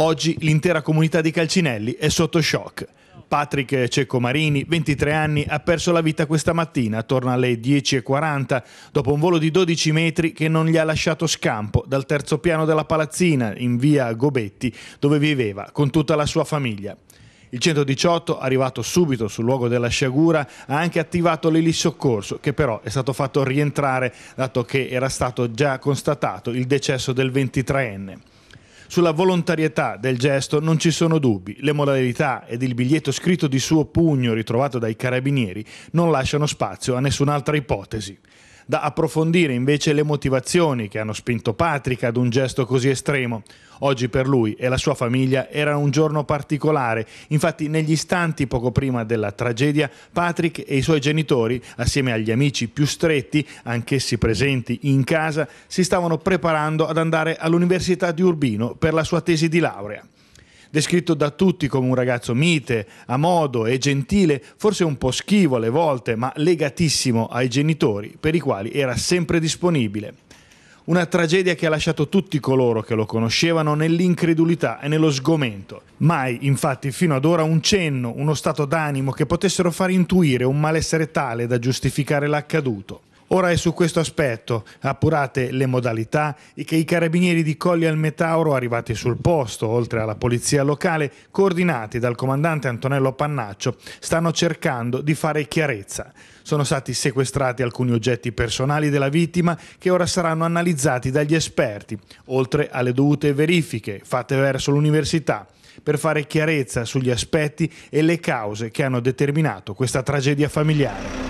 Oggi l'intera comunità di Calcinelli è sotto shock. Patrick Cecco Marini, 23 anni, ha perso la vita questa mattina attorno alle 10.40 dopo un volo di 12 metri che non gli ha lasciato scampo dal terzo piano della palazzina in via Gobetti dove viveva con tutta la sua famiglia. Il 118, arrivato subito sul luogo della sciagura, ha anche attivato l'elisoccorso, che però è stato fatto rientrare dato che era stato già constatato il decesso del 23enne. Sulla volontarietà del gesto non ci sono dubbi, le modalità ed il biglietto scritto di suo pugno ritrovato dai carabinieri non lasciano spazio a nessun'altra ipotesi da approfondire invece le motivazioni che hanno spinto Patrick ad un gesto così estremo. Oggi per lui e la sua famiglia era un giorno particolare, infatti negli istanti poco prima della tragedia Patrick e i suoi genitori, assieme agli amici più stretti, anch'essi presenti in casa, si stavano preparando ad andare all'Università di Urbino per la sua tesi di laurea descritto da tutti come un ragazzo mite, a modo e gentile, forse un po' schivo alle volte, ma legatissimo ai genitori, per i quali era sempre disponibile. Una tragedia che ha lasciato tutti coloro che lo conoscevano nell'incredulità e nello sgomento. Mai, infatti, fino ad ora un cenno, uno stato d'animo che potessero far intuire un malessere tale da giustificare l'accaduto. Ora è su questo aspetto, appurate le modalità, che i carabinieri di Colli al Metauro arrivati sul posto, oltre alla polizia locale, coordinati dal comandante Antonello Pannaccio, stanno cercando di fare chiarezza. Sono stati sequestrati alcuni oggetti personali della vittima che ora saranno analizzati dagli esperti, oltre alle dovute verifiche fatte verso l'università per fare chiarezza sugli aspetti e le cause che hanno determinato questa tragedia familiare.